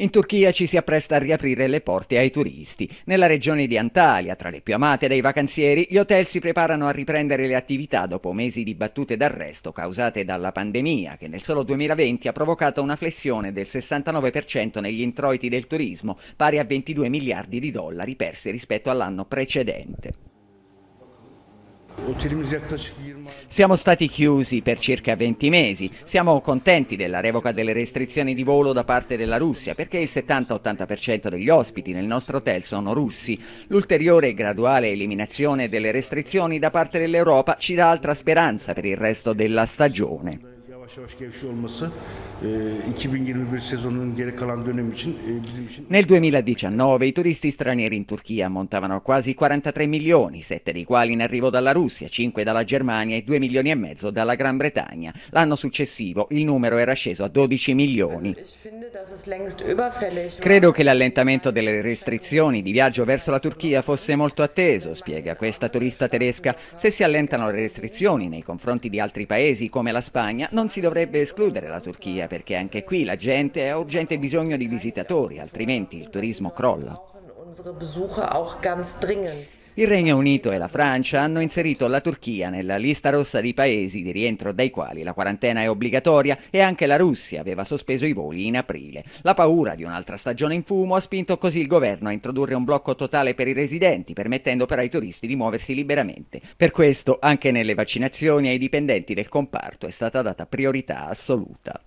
In Turchia ci si appresta a riaprire le porte ai turisti. Nella regione di Antalya, tra le più amate dei vacanzieri, gli hotel si preparano a riprendere le attività dopo mesi di battute d'arresto causate dalla pandemia, che nel solo 2020 ha provocato una flessione del 69% negli introiti del turismo, pari a 22 miliardi di dollari persi rispetto all'anno precedente. Siamo stati chiusi per circa 20 mesi. Siamo contenti della revoca delle restrizioni di volo da parte della Russia perché il 70-80% degli ospiti nel nostro hotel sono russi. L'ulteriore e graduale eliminazione delle restrizioni da parte dell'Europa ci dà altra speranza per il resto della stagione. Nel 2019 i turisti stranieri in Turchia ammontavano a quasi 43 milioni, 7 dei quali in arrivo dalla Russia, 5 dalla Germania e 2 milioni e mezzo dalla Gran Bretagna. L'anno successivo il numero era sceso a 12 milioni. Credo che l'allentamento delle restrizioni di viaggio verso la Turchia fosse molto atteso, spiega questa turista tedesca. Se si allentano le restrizioni nei confronti di altri paesi come la Spagna, non si dovrebbe escludere la Turchia perché anche qui la gente ha urgente bisogno di visitatori, altrimenti il turismo crolla. Il Regno Unito e la Francia hanno inserito la Turchia nella lista rossa di paesi di rientro dai quali la quarantena è obbligatoria e anche la Russia aveva sospeso i voli in aprile. La paura di un'altra stagione in fumo ha spinto così il governo a introdurre un blocco totale per i residenti, permettendo però ai turisti di muoversi liberamente. Per questo anche nelle vaccinazioni ai dipendenti del comparto è stata data priorità assoluta.